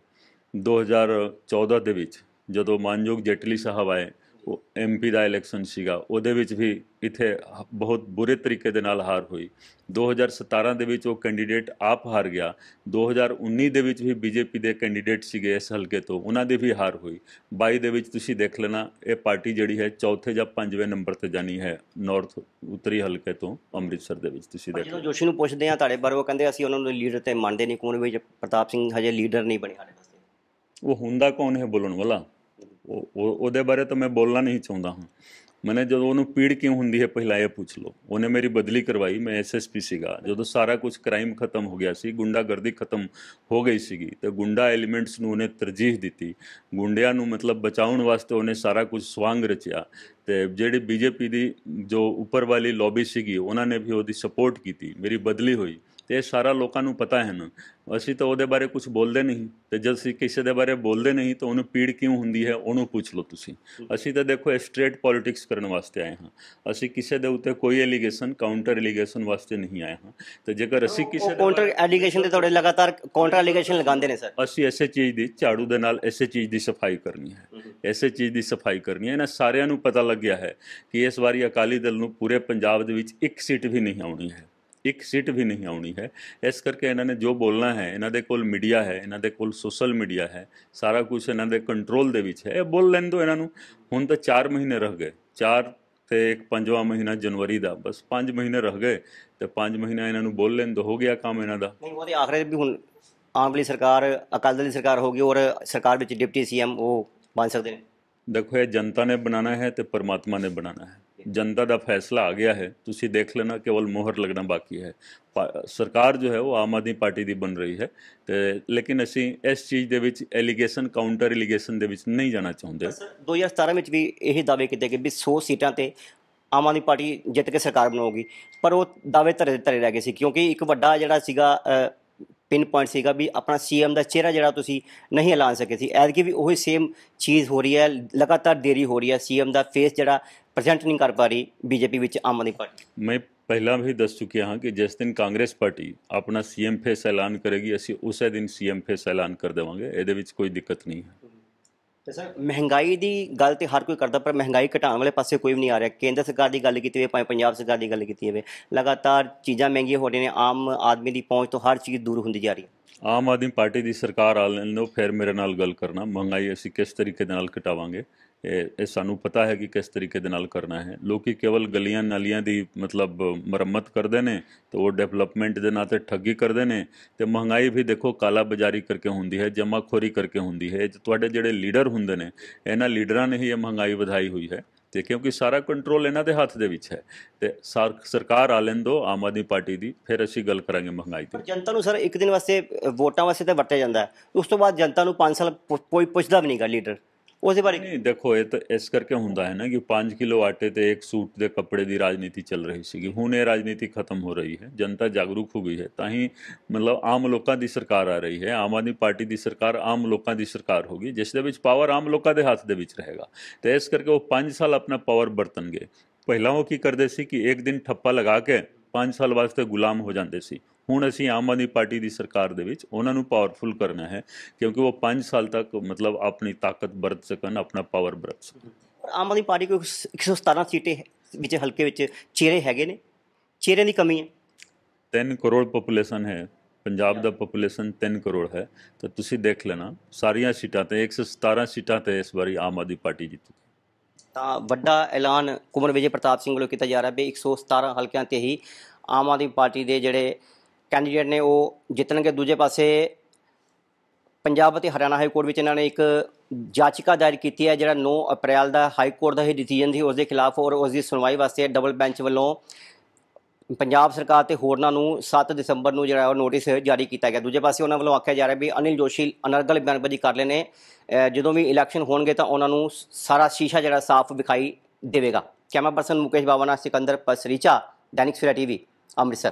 2014 ਦੇ ਵਿੱਚ ਜਦੋਂ ਮਾਨਯੋਗ ਜੇਟਲੀ ਸਾਹਿਬ ਆਏ ਉਹ ਐਮਪੀ ਦਾ ਇਲੈਕਸ਼ਨ ਸੀਗਾ ਉਹਦੇ ਵਿੱਚ ਵੀ ਇੱਥੇ ਬਹੁਤ ਬੁਰੇ ਤਰੀਕੇ ਦੇ ਨਾਲ ਹਾਰ ਹੋਈ 2017 ਦੇ ਵਿੱਚ ਉਹ ਕੈਂਡੀਡੇਟ ਆਪ ਹਾਰ ਗਿਆ 2019 ਦੇ ਵਿੱਚ ਵੀ ਬੀਜੇਪੀ ਦੇ ਕੈਂਡੀਡੇਟ ਸੀਗੇ ਇਸ ਹਲਕੇ ਤੋਂ ਉਹਨਾਂ ਦੇ ਵੀ ਹਾਰ ਹੋਈ 22 ਦੇ ਵਿੱਚ ਤੁਸੀਂ ਦੇਖ ਲੈਣਾ ਇਹ ਪਾਰਟੀ ਜਿਹੜੀ ਹੈ ਚੌਥੇ ਜਾਂ ਪੰਜਵੇਂ ਨੰਬਰ ਤੇ ਜਾਣੀ ਹੈ ਨਾਰਥ ਉੱਤਰੀ ਹਲਕੇ ਤੋਂ ਅੰਮ੍ਰਿਤਸਰ ਦੇ ਵਿੱਚ ਤੁਸੀਂ ਦੇਖ ਲਓ ਜੋਸ਼ੀ ਨੂੰ ਪੁੱਛਦੇ ਆ ਤੁਹਾਡੇ ਬਾਰੇ ਉਹ ਕਹਿੰਦੇ ਅਸੀਂ ਉਹਨਾਂ ਨੂੰ ਲੀਡਰ ਤੇ ਮੰਨਦੇ ਨਹੀਂ ਕੋਈ ਵੀ ਪ੍ਰਤਾਪ ਸਿੰਘ ਹਜੇ ਲੀਡਰ ਨਹੀਂ ਬਣਿਆ ਸਾਡੇ ਵਾਸਤੇ ਉਹ ਹੁੰਦਾ ਕੌਣ ਹੈ ਬੋਲਣ ਵਾਲਾ ਉਹਦੇ ਬਾਰੇ ਤਾਂ ਮੈਂ ਬੋਲਣਾ ਨਹੀਂ ਚਾਹੁੰਦਾ ਹਾਂ ਮੈਨੇ ਜਦੋਂ ਉਹਨੂੰ ਪੀੜ ਕਿਉਂ ਹੁੰਦੀ ਹੈ ਪਹਿਲਾਂ ਇਹ ਪੁੱਛ ਲਓ ਉਹਨੇ ਮੇਰੀ ਬਦਲੀ ਕਰਵਾਈ ਮੈਂ ਐਸਐਸਪੀ ਸੀਗਾ ਜਦੋਂ ਸਾਰਾ ਕੁਝ ਕ੍ਰਾਈਮ ਖਤਮ ਹੋ ਗਿਆ ਸੀ ਗੁੰਡਾਗਰਦੀ ਖਤਮ ਹੋ ਗਈ ਸੀਗੀ ਤੇ ਗੁੰਡਾ ਐਲੀਮੈਂਟਸ ਨੂੰ ਉਹਨੇ ਤਰਜੀਹ ਦਿੱਤੀ ਗੁੰਡਿਆਂ ਨੂੰ ਮਤਲਬ ਬਚਾਉਣ ਵਾਸਤੇ ਉਹਨੇ ਸਾਰਾ ਕੁਝ ਸਵਾਂਗ ਰਚਿਆ ਤੇ ਜਿਹੜੀ ਬੀਜੇਪੀ ਦੀ ਜੋ ਉੱਪਰ ਵਾਲੀ ਲੌਬੀ ਸੀਗੀ ਉਹਨਾਂ ਨੇ ਵੀ ਉਹਦੀ ਸਪੋਰਟ ਕੀਤੀ ਮੇਰੀ ਬਦਲੀ ਹੋਈ ਤੇ ਇਹ ਸਾਰਾ ਲੋਕਾਂ ਨੂੰ ਪਤਾ ਹੈ ਨਾ ਅਸੀਂ ਤਾਂ ਉਹਦੇ ਬਾਰੇ ਕੁਝ ਬੋਲਦੇ ਨਹੀਂ ਤੇ ਜਦ ਅਸੀਂ ਕਿਸੇ ਦੇ ਬਾਰੇ ਬੋਲਦੇ ਨਹੀਂ ਤਾਂ ਉਹਨੂੰ ਪੀੜ ਕਿਉਂ ਹੁੰਦੀ ਹੈ ਉਹਨੂੰ ਪੁੱਛ ਲਓ ਤੁਸੀਂ ਅਸੀਂ ਤਾਂ ਦੇਖੋ ਸਟ੍ਰੇਟ ਪੋਲਿਟਿਕਸ ਕਰਨ ਵਾਸਤੇ ਆਏ ਹਾਂ ਅਸੀਂ ਕਿਸੇ ਦੇ ਉੱਤੇ ਕੋਈ ਐਲੀਗੇਸ਼ਨ ਕਾਊਂਟਰ ਐਲੀਗੇਸ਼ਨ ਵਾਸਤੇ ਨਹੀਂ ਆਏ ਹਾਂ ਤੇ ਜੇਕਰ ਅਸੀਂ ਕਿਸੇ ਕਾਊਂਟਰ ਐਲੀਗੇਸ਼ਨ ਤੇ ਤੁਹਾਡੇ ਲਗਾਤਾਰ ਕਾਊਂਟਰ ਐਲੀਗੇਸ਼ਨ ਲਗਾਉਂਦੇ ਨੇ ਸਰ ਅਸੀਂ ਐਸੇ ਚੀਜ਼ ਦੀ ਝਾੜੂ ਦੇ ਨਾਲ ਐਸੇ ਚੀਜ਼ ਦੀ ਸਫਾਈ ਕਰਨੀ ਹੈ ਐਸੇ ਚੀਜ਼ ਦੀ ਸਫਾਈ ਕਰਨੀ ਹੈ ਇਹਨਾਂ ਸਾਰਿਆਂ ਨੂੰ ਪਤਾ ਲੱਗਿਆ ਹੈ ਕਿ ਇਸ ਵਾਰੀ ਅਕਾਲੀ ਦਲ ਨੂੰ ਪੂਰੇ ਪੰਜਾਬ ਦੇ ਵਿੱਚ ਇੱਕ ਸੀਟ ਵੀ ਨਹੀਂ ਆਉਣੀ ਹੈ ਇੱਕ ਸੀਟ ਵੀ ਨਹੀਂ ਆਉਣੀ ਹੈ ਇਸ ਕਰਕੇ ਇਹਨਾਂ ਨੇ ਜੋ ਬੋਲਣਾ ਹੈ ਇਹਨਾਂ ਦੇ ਕੋਲ ਮੀਡੀਆ ਹੈ ਇਹਨਾਂ ਦੇ ਕੋਲ ਸੋਸ਼ਲ ਮੀਡੀਆ ਹੈ ਸਾਰਾ ਕੁਝ ਇਹਨਾਂ ਦੇ ਕੰਟਰੋਲ ਦੇ ਵਿੱਚ ਹੈ ਇਹ ਬੋਲ ਲੈਣ ਦੋ ਇਹਨਾਂ ਨੂੰ ਹੁਣ ਤਾਂ 4 ਮਹੀਨੇ ਰਹਿ ਗਏ 4 ਤੇ ਇੱਕ ਪੰਜਵਾਂ ਮਹੀਨਾ ਜਨਵਰੀ ਦਾ ਬਸ 5 ਮਹੀਨੇ ਰਹਿ ਗਏ ਤੇ 5 ਮਹੀਨਾ ਇਹਨਾਂ ਨੂੰ ਬੋਲ ਲੈਣ ਦੋ ਹੋ ਗਿਆ ਕੰਮ ਇਹਨਾਂ ਦਾ ਨਹੀਂ ਉਹਦੇ ਆਖਰੇ ਵੀ ਹੁਣ ਆਉਣ ਵਾਲੀ ਸਰਕਾਰ ਅਕਾਲ ਦਲ ਦੀ ਸਰਕਾਰ ਹੋਗੀ ਔਰ ਸਰਕਾਰ ਵਿੱਚ ਡਿਪਟੀ ਸੀਐਮ ਉਹ ਬਣ ਸਕਦੇ ਨੇ ਦੇਖੋ ਇਹ ਜਨਤਾ ਨੇ ਬਣਾਣਾ ਹੈ ਤੇ ਪਰਮਾਤਮਾ ਨੇ ਬਣਾਣਾ ਹੈ ਜਨਤਾ ਦਾ ਫੈਸਲਾ ਆ ਗਿਆ ਹੈ ਤੁਸੀਂ ਦੇਖ ਲੈਣਾ ਕੇਵਲ ਮੋਹਰ ਲੱਗਣਾ ਬਾਕੀ ਹੈ ਸਰਕਾਰ ਜੋ ਹੈ ਉਹ ਆਮ ਆਦਮੀ ਪਾਰਟੀ ਦੀ ਬਣ ਰਹੀ ਹੈ ਤੇ ਲੇਕਿਨ ਅਸੀਂ ਇਸ ਚੀਜ਼ ਦੇ ਵਿੱਚ ਐਲੀਗੇਸ਼ਨ ਕਾਊਂਟਰ ਐਲੀਗੇਸ਼ਨ ਦੇ ਵਿੱਚ ਨਹੀਂ ਜਾਣਾ ਚਾਹੁੰਦੇ 2017 ਵਿੱਚ ਵੀ ਇਹ ਦਾਅਵੇ ਕੀਤੇ ਗਏ ਵੀ 100 ਸੀਟਾਂ ਤੇ ਆਮ ਆਦਮੀ ਪਾਰਟੀ ਜਿੱਤ ਕੇ ਸਰਕਾਰ ਬਣਾਉਗੀ ਪਰ ਉਹ ਦਾਅਵੇ ਧਰੇ ਧਰੇ ਰਹਿ ਗਏ ਸੀ ਕਿਉਂਕਿ ਇੱਕ ਵੱਡਾ ਜਿਹੜਾ ਸੀਗਾ ਪਿੰਨ ਪੁਆਇੰਟ ਸੀਗਾ ਵੀ ਆਪਣਾ ਸੀਐਮ ਦਾ ਚਿਹਰਾ ਜਿਹੜਾ ਤੁਸੀਂ ਨਹੀਂ ਐਲਾਨ ਸਕੇ ਸੀ ਐਤਕੀ ਵੀ ਉਹੀ ਸੇਮ ਚੀਜ਼ ਹੋ ਰਹੀ ਹੈ ਲਗਾਤਾਰ ਦੇਰੀ ਹੋ ਰਹੀ ਹੈ ਸੀਐਮ ਦਾ ਫੇਸ ਜਿਹੜਾ ਪ੍ਰੈਜ਼ੈਂਟ ਨਹੀਂ ਕਰ ਪਾ ਰਹੀ ਬੀਜੇਪੀ ਵਿੱਚ ਆਮ ਆਦਮੀ ਪਾਰਟੀ ਮੈਂ ਪਹਿਲਾਂ ਵੀ ਦੱਸ ਚੁੱਕਿਆ ਹਾਂ ਕਿ ਜਿਸ ਦਿਨ ਕਾਂਗਰਸ ਪਾਰਟੀ ਆਪਣਾ ਸੀਐਮ ਫੇਸ ਐਲਾਨ ਕਰੇਗੀ ਅਸੀਂ ਉਸੇ ਦਿਨ ਸੀਐਮ ਫੇਸ ਐਲਾਨ ਕਰ ਦੇਵਾਂਗੇ ਇਹਦੇ ਵਿੱਚ ਕੋਈ ਦਿੱਕਤ ਨਹੀਂ ਹੈ ਤੇ ਸਰ ਮਹਿੰਗਾਈ ਦੀ ਗੱਲ ਤੇ ਹਰ ਕੋਈ ਕਰਦਾ ਪਰ ਮਹਿੰਗਾਈ ਘਟਾਉਣ ਵਾਲੇ ਪਾਸੇ ਕੋਈ ਵੀ ਨਹੀਂ ਆ ਰਿਹਾ ਕੇਂਦਰ ਸਰਕਾਰ ਦੀ ਗੱਲ ਕੀਤੀ ਹੋਵੇ ਭਾਵੇਂ ਪੰਜਾਬ ਸਰਕਾਰ ਦੀ ਗੱਲ ਕੀਤੀ ਹੋਵੇ ਲਗਾਤਾਰ ਚੀਜ਼ਾਂ ਮਹਿੰਗੀਆਂ ਹੋ ਰਹੀਆਂ ਨੇ ਆਮ ਆਦਮੀ ਦੀ ਪਹੁੰਚ ਤੋਂ ਹਰ ਚੀਜ਼ ਦੂਰ ਹੁੰਦੀ ਜਾ ਰਹੀ ਹੈ ਆਮ ਆਦਮੀ ਪਾਰਟੀ ਦੀ ਸਰਕਾਰ ਆ ਲੈਣ ਨੂੰ ਫਿਰ ਮੇਰੇ ਨਾਲ ਗੱਲ ਕਰਨਾ ਮਹਿੰਗਾਈ ਅਸੀਂ ਕਿਸ ਤਰੀਕੇ ਦੇ ਨਾਲ ਘਟਾਵਾਂਗੇ ਇਹ ਸਾਨੂੰ ਪਤਾ ਹੈ ਕਿ ਕਿਸ ਤਰੀਕੇ ਦੇ ਨਾਲ ਕਰਨਾ ਹੈ ਲੋਕੀ ਕੇਵਲ ਗਲੀਆਂ ਨਾਲੀਆਂ ਦੀ ਮਤਲਬ ਮੁਰੰਮਤ ਕਰਦੇ ਨੇ ਤੇ ਉਹ ਡਿਵੈਲਪਮੈਂਟ ਦੇ ਨਾਂ ਤੇ ਠੱਗੀ ਕਰਦੇ ਨੇ ਤੇ ਮਹਿੰਗਾਈ ਵੀ ਦੇਖੋ ਕਾਲਾ ਬਾਜ਼ਾਰੀ ਕਰਕੇ ਹੁੰਦੀ ਹੈ ਜਮਾਖੋਰੀ ਕਰਕੇ ਹੁੰਦੀ ਹੈ ਤੁਹਾਡੇ ਜਿਹੜੇ ਲੀਡਰ ਹੁੰਦੇ ਨੇ ਇਹਨਾਂ ਲੀਡਰਾਂ ਨੇ ਹੀ ਇਹ ਮਹਿੰਗਾਈ ਵਧਾਈ ਹੋਈ ਹੈ ਤੇ ਕਿਉਂਕਿ ਸਾਰਾ ਕੰਟਰੋਲ ਇਹਨਾਂ ਦੇ ਹੱਥ ਦੇ ਵਿੱਚ ਹੈ ਤੇ ਸਰਕਾਰ ਆ ਲੈਣ ਦੋ ਆਮ ਆਦਮੀ ਪਾਰਟੀ ਦੀ ਫਿਰ ਅਸੀਂ ਗੱਲ ਕਰਾਂਗੇ ਮਹਿੰਗਾਈ ਤੇ ਜਨਤਾ ਨੂੰ ਸਰ ਇੱਕ ਦਿਨ ਵਾਸਤੇ ਵੋਟਾਂ ਵਾਸਤੇ ਤਾਂ ਵਰਤਿਆ ਜਾਂਦਾ ਉਸ ਤੋਂ ਬਾਅਦ ਜਨਤਾ ਨੂੰ 5 ਸਾਲ ਕੋਈ ਪੁੱਛਦਾ ਵੀ ਨਹੀਂਗਾ ਲੀਡਰ ਉਸੇ ਬਾਰੇ ਨਹੀਂ ਦੇਖੋ ਇਹ ਤਾਂ ਇਸ ਕਰਕੇ ਹੁੰਦਾ ਹੈ ਨਾ ਕਿ 5 ਕਿਲੋ ਆਟੇ ਤੇ ਇੱਕ ਸੂਟ ਦੇ ਕੱਪੜੇ ਦੀ ਰਾਜਨੀਤੀ ਚੱਲ ਰਹੀ ਸੀਗੀ ਹੁਣ ਇਹ ਰਾਜਨੀਤੀ ਖਤਮ ਹੋ ਰਹੀ ਹੈ ਜਨਤਾ ਜਾਗਰੂਕ ਹੋ ਗਈ ਹੈ ਤਾਂ ਹੀ ਮਤਲਬ ਆਮ ਲੋਕਾਂ ਦੀ ਸਰਕਾਰ ਆ ਰਹੀ ਹੈ ਆਮ ਆਦਮੀ ਪਾਰਟੀ ਦੀ ਸਰਕਾਰ ਆਮ ਲੋਕਾਂ ਦੀ ਸਰਕਾਰ ਹੋਗੀ ਜਿਸ ਦੇ ਵਿੱਚ ਪਾਵਰ ਆਮ ਲੋਕਾਂ ਦੇ ਹੱਥ ਦੇ ਵਿੱਚ ਰਹੇਗਾ ਤੇ ਇਸ ਕਰਕੇ ਉਹ 5 ਸਾਲ ਆਪਣਾ ਪਾਵਰ ਵਰਤਣਗੇ ਪਹਿਲਾਂ ਉਹ ਕੀ ਕਰਦੇ ਸੀ ਕਿ ਇੱਕ ਦਿਨ ਠੱਪਾ ਲਗਾ ਕੇ 5 ਸਾਲ ਵਾਸਤੇ ਗੁਲਾਮ ਹੋ ਜਾਂਦੇ ਸੀ ਹੁਣ ਅਸੀਂ ਆਮ ਆਦਮੀ ਪਾਰਟੀ ਦੀ ਸਰਕਾਰ ਦੇ ਵਿੱਚ ਉਹਨਾਂ ਨੂੰ ਪਾਵਰਫੁਲ ਕਰਨਾ ਹੈ ਕਿਉਂਕਿ ਉਹ 5 ਸਾਲ ਤੱਕ ਮਤਲਬ ਆਪਣੀ ਤਾਕਤ ਵਰਤ ਸਕਣ ਆਪਣਾ ਪਾਵਰ ਵਰਤ ਸਕਣ ਆਮ ਆਦਮੀ ਪਾਰਟੀ ਕੋਲ 117 ਸੀਟੇ ਵਿੱਚ ਹਲਕੇ ਵਿੱਚ ਚਿਹਰੇ ਹੈਗੇ ਨੇ ਚਿਹਰੇ ਦੀ ਕਮੀ ਹੈ 3 ਕਰੋੜ ਪੋਪੂਲੇਸ਼ਨ ਹੈ ਪੰਜਾਬ ਦਾ ਪੋਪੂਲੇਸ਼ਨ 3 ਕਰੋੜ ਹੈ ਤਾਂ ਤੁਸੀਂ ਦੇਖ ਲੈਣਾ ਸਾਰੀਆਂ ਸੀਟਾਂ ਤੇ 117 ਸੀਟਾਂ ਤੇ ਇਸ ਵਾਰੀ ਆਮ ਆਦਮੀ ਪਾਰਟੀ ਜਿੱਤੀ ਤਾਂ ਵੱਡਾ ਐਲਾਨ ਕੁਮਰ ਵਿਜੇ ਪ੍ਰਤਾਪ ਸਿੰਘ ਵੱਲੋਂ ਕੀਤਾ ਜਾ ਰਿਹਾ ਵੀ 117 ਹਲਕਿਆਂ ਤੇ ਹੀ ਆਮ ਆਦਮੀ ਪਾਰਟੀ ਦੇ ਜਿਹੜੇ ਕੈਂਡੀਡੇਟ ਨੇ ਉਹ ਜਿੱਤਣਗੇ ਦੂਜੇ ਪਾਸੇ ਪੰਜਾਬ ਅਤੇ ਹਰਿਆਣਾ ਹਾਈ ਕੋਰਟ ਵਿੱਚ ਇਹਨਾਂ ਨੇ ਇੱਕ ਜਾਚਿਕਾ ਦਾਇਰ ਕੀਤੀ ਹੈ ਜਿਹੜਾ 9 ਅਪ੍ਰੈਲ ਦਾ ਹਾਈ ਕੋਰਟ ਦਾ ਹੀ ਡਿਸੀਜਨ ਸੀ ਉਸ ਦੇ ਖਿਲਾਫ ਔਰ ਉਸ ਦੀ ਸੁਣਵਾਈ ਵਾਸਤੇ ਡਬਲ ਬੈਂਚ ਵੱਲੋਂ ਪੰਜਾਬ ਸਰਕਾਰ ਤੇ ਹੋਰਨਾਂ ਨੂੰ 7 ਦਸੰਬਰ ਨੂੰ ਜਿਹੜਾ ਉਹ ਨੋਟਿਸ ਜਾਰੀ ਕੀਤਾ ਗਿਆ ਦੂਜੇ ਪਾਸੇ ਉਹਨਾਂ ਵੱਲੋਂ ਆਖਿਆ ਜਾ ਰਿਹਾ ਵੀ ਅਨਿਲ ਜੋਸ਼ੀ ਅਨਰਗਲ ਬਿਆਨਬਾਜ਼ੀ ਕਰ ਰਹੇ ਨੇ ਜਦੋਂ ਵੀ ਇਲੈਕਸ਼ਨ ਹੋਣਗੇ ਤਾਂ ਉਹਨਾਂ ਨੂੰ ਸਾਰਾ ਸ਼ੀਸ਼ਾ ਜਿਹੜਾ ਸਾਫ਼ ਵਿਖਾਈ ਦੇਵੇਗਾ camera person Mukesh Bawana Sikandar Pasricha Dainik Savera TV Amritsar